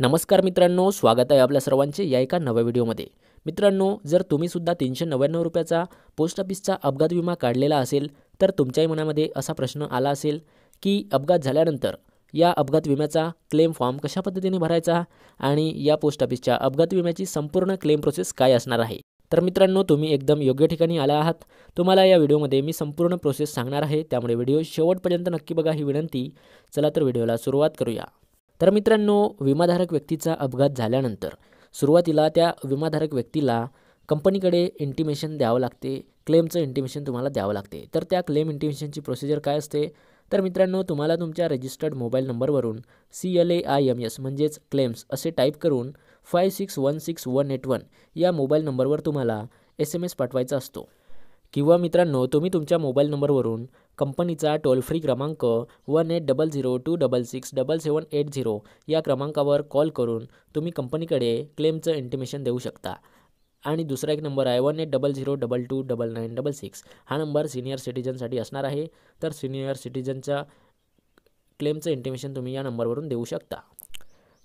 नमस्कार मित्रांनो स्वागत आहे आपल्या सर्वांचे या एका नव्या व्हिडिओमध्ये मित्रांनो जर तुम्हीसुद्धा तीनशे नव्याण्णव रुपयाचा पोस्ट ऑफिसचा अपघात विमा काढलेला असेल तर तुमच्याही मनामध्ये असा प्रश्न आला असेल की अपघात झाल्यानंतर या अपघात विम्याचा क्लेम फॉर्म कशा पद्धतीने भरायचा आणि या पोस्ट ऑफिसच्या अपघात विम्याची संपूर्ण क्लेम प्रोसेस काय असणार आहे तर मित्रांनो तुम्ही एकदम योग्य ठिकाणी आला आहात तुम्हाला या व्हिडिओमध्ये मी संपूर्ण प्रोसेस सांगणार आहे त्यामुळे व्हिडिओ शेवटपर्यंत नक्की बघा ही विनंती चला तर व्हिडिओला सुरुवात करूया तर मित्रांनो विमाधारक व्यक्तीचा अपघात झाल्यानंतर सुरुवातीला त्या विमाधारक व्यक्तीला कंपनीकडे इंटिमेशन द्यावं लागते क्लेमचं इंटिमेशन तुम्हाला द्यावं लागते तर त्या क्लेम इंटिमेशनची प्रोसिजर काय असते तर मित्रांनो तुम्हाला तुमच्या रजिस्टर्ड मोबाईल नंबरवरून C L A I M S म्हणजेच क्लेम्स असे टाईप करून five six one six one eight one या मोबाईल नंबरवर तुम्हाला एस एम एस पाठवायचा असतो किंवा मित्रांनो तुम्ही तुमच्या मोबाईल नंबरवरून कंपनीचा टोल फ्री क्रमांक one eight double zero two double six double seven eight zero या क्रमांकावर कॉल करून तुम्ही कंपनीकडे क्लेमचं इंटिमेशन देऊ शकता आणि दुसरा एक नंबर आहे one eight double zero double two double nine double six हा नंबर सिनियर सिटीजनसाठी असणार आहे तर सिनियर सिटीजनच्या क्लेमचं इंटिमेशन तुम्ही या नंबरवरून देऊ शकता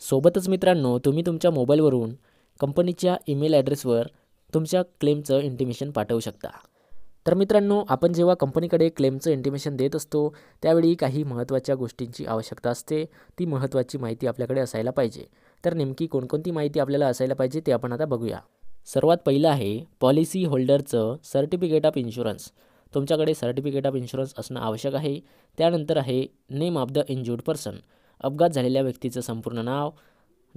सोबतच मित्रांनो तुम्ही तुमच्या मोबाईलवरून कंपनीच्या ईमेल ॲड्रेसवर तुमच्या क्लेमचं इंटिमेशन पाठवू शकता तर मित्रांनो आपण जेव्हा कंपनीकडे क्लेमचं इंटिमेशन देत असतो त्यावेळी काही महत्त्वाच्या गोष्टींची आवश्यकता असते ती महत्त्वाची माहिती आपल्याकडे असायला पाहिजे तर नेमकी कोणकोणती माहिती आपल्याला असायला पाहिजे ते आपण आता बघूया सर्वात पहिलं आहे पॉलिसी होल्डरचं सर्टिफिकेट ऑफ इन्शुरन्स तुमच्याकडे सर्टिफिकेट ऑफ इन्शुरन्स असणं आवश्यक आहे त्यानंतर आहे name of the injured person अपघात झालेल्या व्यक्तीचं संपूर्ण नाव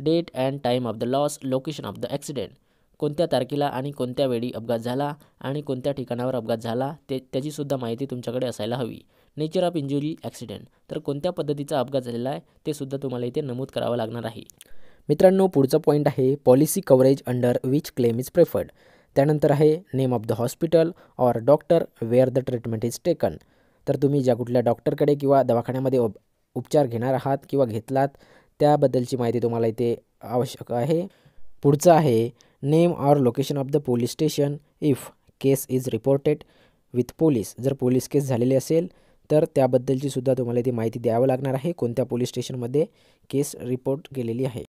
date and time of the loss location of the accident कोणत्या तारखेला आणि कोणत्या वेळी अपघात झाला आणि कोणत्या ठिकाणावर अपघात झाला ते त्याचीसुद्धा माहिती तुमच्याकडे असायला हवी नेचर ऑफ इंजुरी ॲक्सिडेंट तर कोणत्या पद्धतीचा अपघात झालेला आहे तेसुद्धा तुम्हाला इथे नमूद करावं लागणार आहे मित्रांनो पुढचा पॉईंट आहे policy coverage under which claim is preferred त्यानंतर आहे name of the hospital or doctor where the treatment is taken तर तुम्ही ज्या कुठल्या डॉक्टरकडे किंवा दवाखान्यामध्ये उपचार घेणार आहात किंवा घेतलात त्याबद्दलची माहिती तुम्हाला इथे आवश्यक आहे पुढचं आहे name or location of the police station if case is reported with police जर पोलीस केस झालेली असेल तर त्याबद्दलची सुद्धा तुम्हाला ती माहिती द्यावं लागणार आहे कोणत्या पोलीस स्टेशनमध्ये केस रिपोर्ट केलेली आहे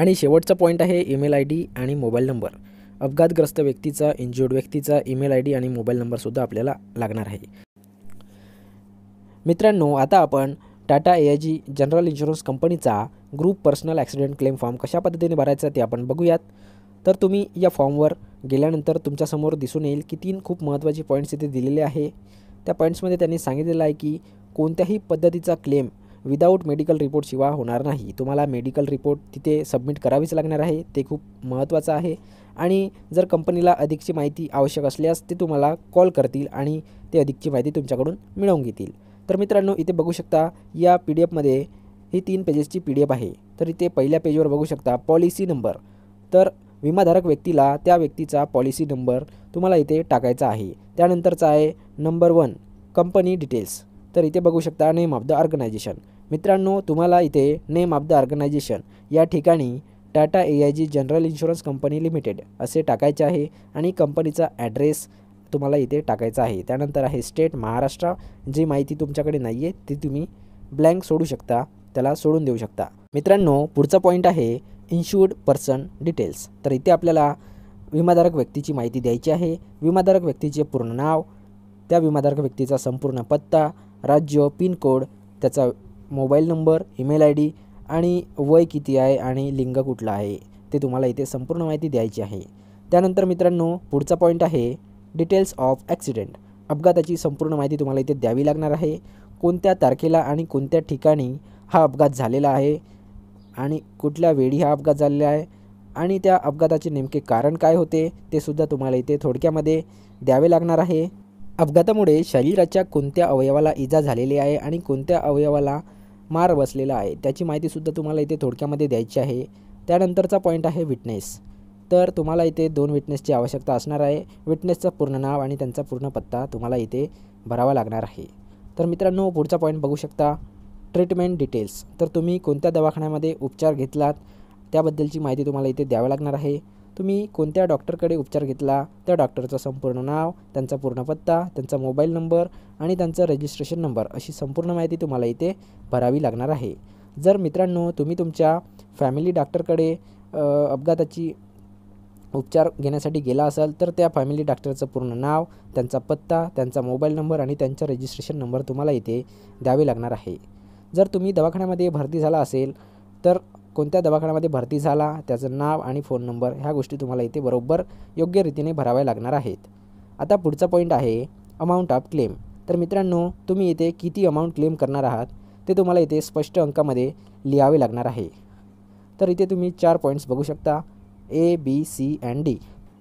आणि शेवटचा पॉईंट आहे ईमेल आय डी आणि मोबाईल नंबर अपघातग्रस्त व्यक्तीचा इंज्युअर्ड व्यक्तीचा ईमेल आय डी आणि मोबाईल नंबरसुद्धा आपल्याला लागणार आहे मित्रांनो आता आपण Tata A I G general insurance कंपनीचा group personal accident claim form कशा पद्धतीने भरायचा ते आपण बघूयात तर तुम्ही या फॉर्मवर गेल्यानंतर तुमच्यासमोर दिसून येईल की तीन खूप महत्त्वाचे पॉईंट्स इथे दिलेले आहे त्या पॉईंट्समध्ये त्यांनी सांगितलेलं आहे की कोणत्याही पद्धतीचा क्लेम विदाऊट मेडिकल रिपोर्टशिवाय होणार नाही तुम्हाला मेडिकल रिपोर्ट तिथे सबमिट करावीच लागणार आहे ते खूप महत्त्वाचं आहे आणि जर कंपनीला अधिकची माहिती आवश्यक असल्यास ते तुम्हाला कॉल करतील आणि ते अधिकची माहिती तुमच्याकडून मिळवून घेतील तर मित्रांनो इथे बघू शकता या पी डी एफमध्ये ही तीन पेजेसची पी डी एफ आहे तर इथे पहिल्या पेजवर बघू शकता पॉलिसी नंबर तर विमाधारक व्यक्तीला त्या व्यक्तीचा पॉलिसी नंबर तुम्हाला इथे टाकायचा आहे त्यानंतरचा आहे नंबर वन कंपनी डिटेल्स तर इथे बघू शकता नेम ऑफ द ऑर्गनायझेशन मित्रांनो तुम्हाला इथे नेम ऑफ द ऑर्गनायझेशन या ठिकाणी Tata A I G general insurance company limited असे टाकायचे आहे आणि कंपनीचा ॲड्रेस तुम्हाला इथे टाकायचा आहे त्यानंतर आहे स्टेट महाराष्ट्र जी माहिती तुमच्याकडे नाही आहे ती तुम्ही ब्लँक सोडू शकता त्याला सोडून देऊ शकता मित्रांनो पुढचा पॉईंट आहे इन्शुर्ड पर्सन डिटेल्स तर इथे आपल्याला विमाधारक व्यक्तीची माहिती द्यायची आहे विमाधारक व्यक्तीचे पूर्ण नाव त्या विमाधारक व्यक्तीचा संपूर्ण पत्ता राज्य पिनकोड त्याचा mobile number email I D आणि वय किती आहे आणि लिंग कुठलं आहे ते तुम्हाला इथे संपूर्ण माहिती द्यायची आहे त्यानंतर मित्रांनो पुढचा पॉईंट आहे डिटेल्स ऑफ ॲक्सिडेंट अपघाताची संपूर्ण माहिती तुम्हाला इथे द्यावी लागणार आहे कोणत्या तारखेला आणि कोणत्या ठिकाणी हा अपघात झालेला आहे आणि कुठल्या वेळी हा अपघात झालेला आहे आणि त्या अपघाताचे नेमके कारण काय होते ते सुद्धा तुम्हाला इथे थोडक्यामध्ये द्यावे लागणार आहे अपघातामुळे शरीराच्या कोणत्या अवयवाला इजा झालेली आहे आणि कोणत्या अवयवाला मार बसलेला आहे त्याची माहितीसुद्धा तुम्हाला इथे थोडक्यामध्ये द्यायची आहे त्यानंतरचा पॉईंट आहे विटनेस तर तुम्हाला इथे दोन विटनेसची आवश्यकता असणार आहे विटनेसचं पूर्ण नाव आणि त्यांचा पूर्ण पत्ता तुम्हाला इथे भरावा लागणार आहे तर मित्रांनो पुढचा पॉईंट बघू शकता ट्रीटमेंट डिटेल्स तर तुम्ही कोणत्या दवाखान्यामध्ये उपचार घेतलात त्याबद्दलची माहिती तुम्हाला इथे द्यावी लागणार आहे तुम्ही कोणत्या डॉक्टरकडे उपचार घेतला त्या डॉक्टरचं संपूर्ण नाव त्यांचा पूर्ण पत्ता त्यांचा मोबाईल नंबर आणि त्यांचा रजिस्ट्रेशन नंबर अशी संपूर्ण माहिती तुम्हाला इथे भरावी लागणार आहे जर मित्रांनो तुम्ही तुमच्या फॅमिली डॉक्टरकडे अपघाताची उपचार घेण्यासाठी गेला असाल तर त्या फॅमिली डॉक्टरचं पूर्ण नाव त्यांचा पत्ता त्यांचा मोबाईल नंबर आणि त्यांचा रजिस्ट्रेशन नंबर तुम्हाला इथे द्यावे लागणार आहे जर तुम्ही दवाखान्यामध्ये भरती झाला असेल तर कोणत्या दवाखान्यामध्ये भरती झाला त्याचं नाव आणि फोन नंबर ह्या गोष्टी तुम्हाला इथे बरोबर योग्य रीतीने भराव्या लागणार आहेत आता पुढचा पॉईंट आहे अमाऊंट ऑफ क्लेम तर मित्रांनो तुम्ही इथे किती अमाऊंट क्लेम करणार आहात ते तुम्हाला इथे स्पष्ट अंकामध्ये लिहावे लागणार आहे तर इथे तुम्ही चार पॉईंट्स बघू शकता A B C and D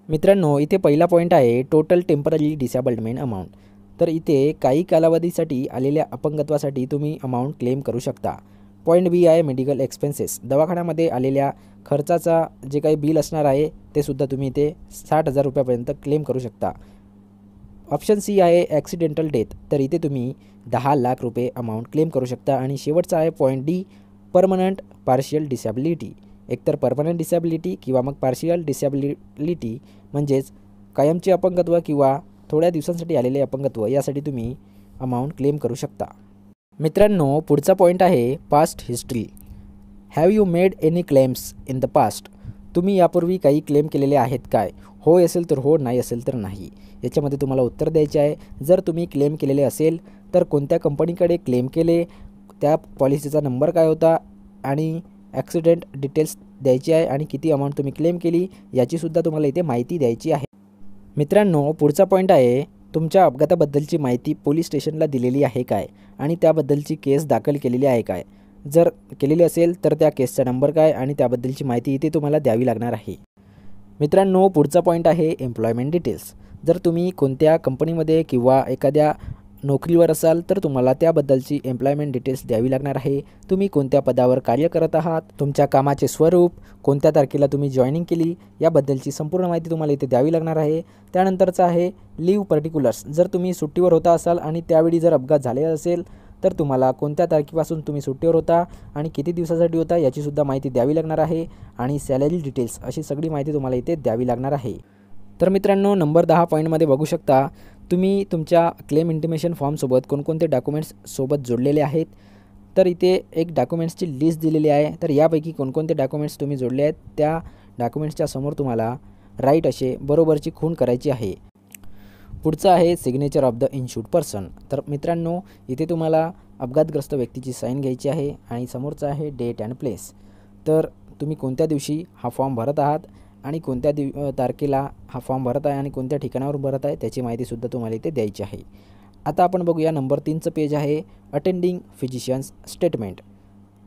मित्रांनो इथे पहिला पॉईंट आहे टोटल टेम्पररी डिसॅबल्डमेंट अमाऊंट तर इथे काही कालावधीसाठी आलेल्या अपंगत्वासाठी तुम्ही अमाऊंट क्लेम करू शकता पॉईंट बी आहे मेडिकल एक्सपेन्सेस दवाखान्यामध्ये आलेल्या खर्चाचा जे काही बिल असणार आहे ते सुद्धा तुम्ही इथे साठ हजार रुपयापर्यंत क्लेम करू शकता ऑप्शन सी आहे ॲक्सिडेंटल डेथ तर इथे तुम्ही दहा लाख रुपये अमाऊंट क्लेम करू शकता आणि शेवटचा आहे point D permanent partial disability एकतर परमनंट डिसॅबिलिटी किंवा मग पार्शियल डिसॅबिलिटी म्हणजेच कायमचे अपंगत्व किंवा थोड्या दिवसांसाठी आलेले अपंगत्व यासाठी तुम्ही अमाऊंट क्लेम करू शकता मित्रांनो पुढचा पॉईंट आहे past history have you made any claims in the past तुम्ही यापूर्वी काही क्लेम केलेले आहेत काय होय असेल तर हो नाही असेल तर नाही याच्यामध्ये तुम्हाला उत्तर द्यायचे आहे जर तुम्ही क्लेम केलेले असेल तर कोणत्या कंपनीकडे क्लेम केले त्या पॉलिसीचा नंबर काय होता आणि ॲक्सिडेंट डिटेल्स द्यायची आहे आणि किती अमाऊंट तुम्ही क्लेम केली याचीसुद्धा तुम्हाला इथे माहिती द्यायची आहे मित्रांनो पुढचा पॉईंट आहे तुमच्या अपघाताबद्दलची माहिती पोलीस स्टेशनला दिलेली आहे काय आणि त्याबद्दलची केस दाखल केलेली आहे काय जर केलेली असेल तर त्या केसचा नंबर काय आणि त्याबद्दलची माहिती इथे तुम्हाला द्यावी लागणार आहे मित्रांनो पुढचा पॉईंट आहे एम्प्लॉयमेंट डिटेल्स जर तुम्ही कोणत्या कंपनीमध्ये किंवा एखाद्या नोकरीवर असाल तर तुम्हाला त्याबद्दलची एम्प्लॉयमेंट डिटेल्स द्यावी लागणार आहे तुम्ही कोणत्या पदावर कार्य करत आहात तुमच्या कामाचे स्वरूप कोणत्या तारखेला तुम्ही जॉईनिंग केली याबद्दलची संपूर्ण माहिती तुम्हाला इथे द्यावी लागणार आहे त्यानंतरचं आहे लीव पर्टिक्युलर्स जर तुम्ही सुट्टीवर होता असाल आणि त्यावेळी जर अपघात झालेला असेल तर तुम्हाला कोणत्या तारखेपासून तुम्ही सुट्टीवर होता आणि किती दिवसासाठी होता याचीसुद्धा माहिती द्यावी लागणार आहे आणि सॅलरी डिटेल्स अशी सगळी माहिती तुम्हाला इथे द्यावी लागणार आहे तर मित्रांनो नंबर दहा पॉईंटमध्ये बघू शकता तुम्ही तुमच्या क्लेम इंटिमेशन फॉर्मसोबत कोणकोणते डॉक्युमेंट्स सोबत जोडलेले आहेत तर इथे एक डॉक्युमेंट्सची लिस्ट दिलेली आहे तर यापैकी कोणकोणते डॉक्युमेंट्स तुम्ही जोडले आहेत त्या डॉक्युमेंट्सच्या समोर तुम्हाला राईट असे बरोबरची खूण करायची आहे पुढचं आहे signature of the insured person तर मित्रांनो इथे तुम्हाला अपघातग्रस्त व्यक्तीची साईन घ्यायची आहे आणि समोरचं आहे डेट अँड प्लेस तर तुम्ही कोणत्या दिवशी हा फॉर्म भरत आहात आणि कोणत्या दिव तारखेला हा फॉर्म भरत आहे आणि कोणत्या ठिकाणावर भरत आहे त्याची माहितीसुद्धा तुम्हाला इथे द्यायची आहे आता आपण बघूया नंबर तीनचं पेज आहे अटेंडिंग फिजिशियन्स स्टेटमेंट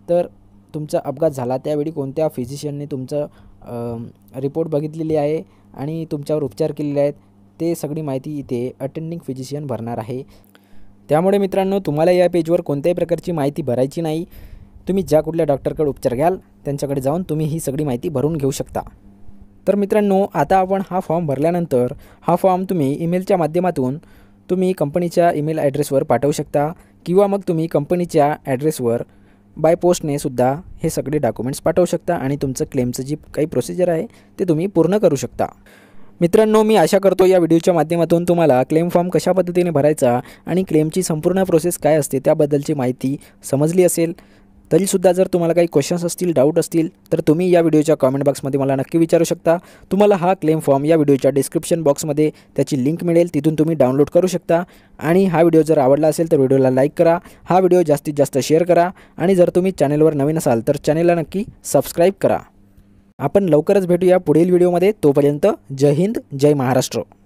तर तुमचा अपघात झाला त्यावेळी कोणत्या फिजिशियनने तुमचं रिपोर्ट बघितलेली आहे आणि तुमच्यावर उपचार केलेले आहेत ते सगळी माहिती इथे अटेंडिंग फिजिशियन भरणार आहे त्यामुळे मित्रांनो तुम्हाला या पेजवर कोणत्याही प्रकारची माहिती भरायची नाही तुम्ही ज्या कुठल्या डॉक्टरकडे उपचार घ्याल त्यांच्याकडे जाऊन तुम्ही ही सगळी माहिती भरून घेऊ शकता तर मित्रांनो आता आपण हा फॉर्म भरल्यानंतर हा फॉर्म तुम्ही ईमेलच्या माध्यमातून तुम्ही कंपनीच्या ईमेल ॲड्रेसवर पाठवू शकता किंवा मग तुम्ही कंपनीच्या ॲड्रेसवर बाय पोस्टने सुद्धा हे सगळे डॉक्युमेंट्स पाठवू शकता आणि तुमचं क्लेमचं जी काही प्रोसिजर आहे ते तुम्ही पूर्ण करू शकता मित्रांनो मी आशा करतो या व्हिडिओच्या माध्यमातून तुम्हाला क्लेम फॉर्म कशा पद्धतीने भरायचा आणि क्लेमची संपूर्ण प्रोसेस काय असते त्याबद्दलची माहिती समजली असेल तरीसुद्धा जर तुम्हाला काही क्वेश्चन्स असतील डाऊट असतील तर तुम्ही या व्हिडिओच्या कॉमेंट बॉक्समध्ये मला नक्की विचारू शकता तुम्हाला हा क्लेम फॉर्म या व्हिडिओच्या डिस्क्रिप्शन बॉक्समध्ये त्याची लिंक मिळेल तिथून तुम्ही डाउनलोड करू शकता आणि हा व्हिडिओ जर आवडला असेल तर व्हिडिओला लाईक करा हा व्हिडिओ जास्तीत जास्त शेअर करा आणि जर तुम्ही चॅनेलवर नवीन असाल तर चॅनेलला नक्की सबस्क्राईब करा आपण लवकरच भेटूया पुढील व्हिडिओमध्ये तोपर्यंत जय हिंद जय महाराष्ट्र